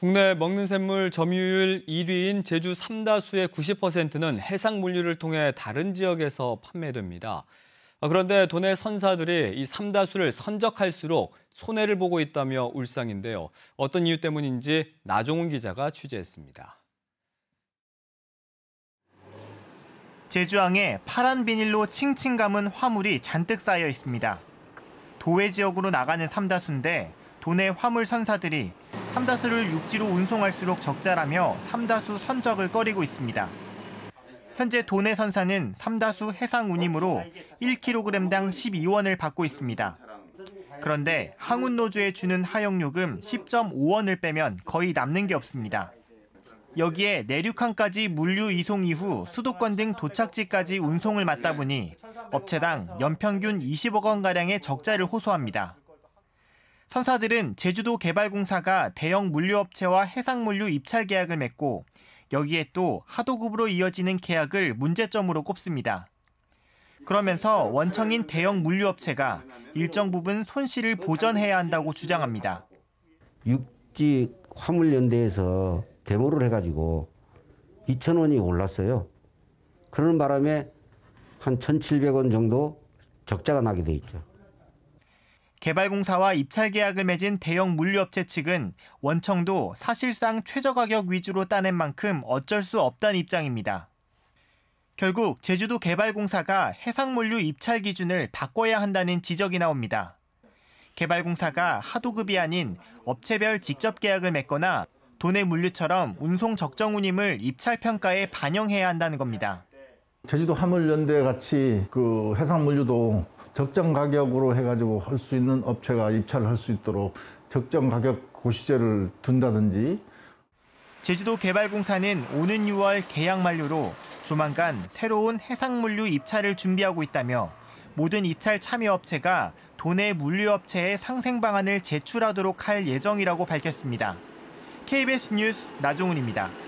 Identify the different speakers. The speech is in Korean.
Speaker 1: 국내 먹는 샘물 점유율 1위인 제주 삼다수의 90%는 해상 물류를 통해 다른 지역에서 판매됩니다. 어, 그런데 도내 선사들이 이 삼다수를 선적할수록 손해를 보고 있다며 울상인데요. 어떤 이유 때문인지 나종훈 기자가 취재했습니다.
Speaker 2: 제주항에 파란 비닐로 칭칭 감은 화물이 잔뜩 쌓여 있습니다. 도외 지역으로 나가는 삼다수인데 도내 화물 선사들이 삼다수를 육지로 운송할수록 적자라며 삼다수 선적을 꺼리고 있습니다. 현재 도내 선사는 삼다수 해상운임으로 1kg당 12원을 받고 있습니다. 그런데 항운노조에 주는 하역요금 10.5원을 빼면 거의 남는 게 없습니다. 여기에 내륙항까지 물류 이송 이후 수도권 등 도착지까지 운송을 맡다 보니 업체당 연평균 20억 원가량의 적자를 호소합니다. 선사들은 제주도 개발공사가 대형 물류업체와 해상물류 입찰 계약을 맺고 여기에 또 하도급으로 이어지는 계약을 문제점으로 꼽습니다. 그러면서 원청인 대형 물류업체가 일정 부분 손실을 보전해야 한다고 주장합니다.
Speaker 3: 육지 화물연대에서 데모를 해가지고 2천 원이 올랐어요. 그러는 바람에 한 1,700원 정도 적자가 나게 돼 있죠.
Speaker 2: 개발공사와 입찰 계약을 맺은 대형 물류업체 측은 원청도 사실상 최저가격 위주로 따낸 만큼 어쩔 수 없다는 입장입니다. 결국 제주도 개발공사가 해상물류 입찰 기준을 바꿔야 한다는 지적이 나옵니다. 개발공사가 하도급이 아닌 업체별 직접 계약을 맺거나 도내 물류처럼 운송 적정 운임을 입찰 평가에 반영해야 한다는 겁니다.
Speaker 4: 제주도 화물연대 같이 그 해상물류도 적정 가격으로 해가지고 할 수 있는 업체가 입찰을 할 수 있도록 적정 가격 고시제를
Speaker 2: 둔다든지. 제주도 개발공사는 오는 6월 계약 만료로 조만간 새로운 해상물류 입찰을 준비하고 있다며 모든 입찰 참여 업체가 도내 물류업체의 상생 방안을 제출하도록 할 예정이라고 밝혔습니다. KBS 뉴스 나종훈입니다.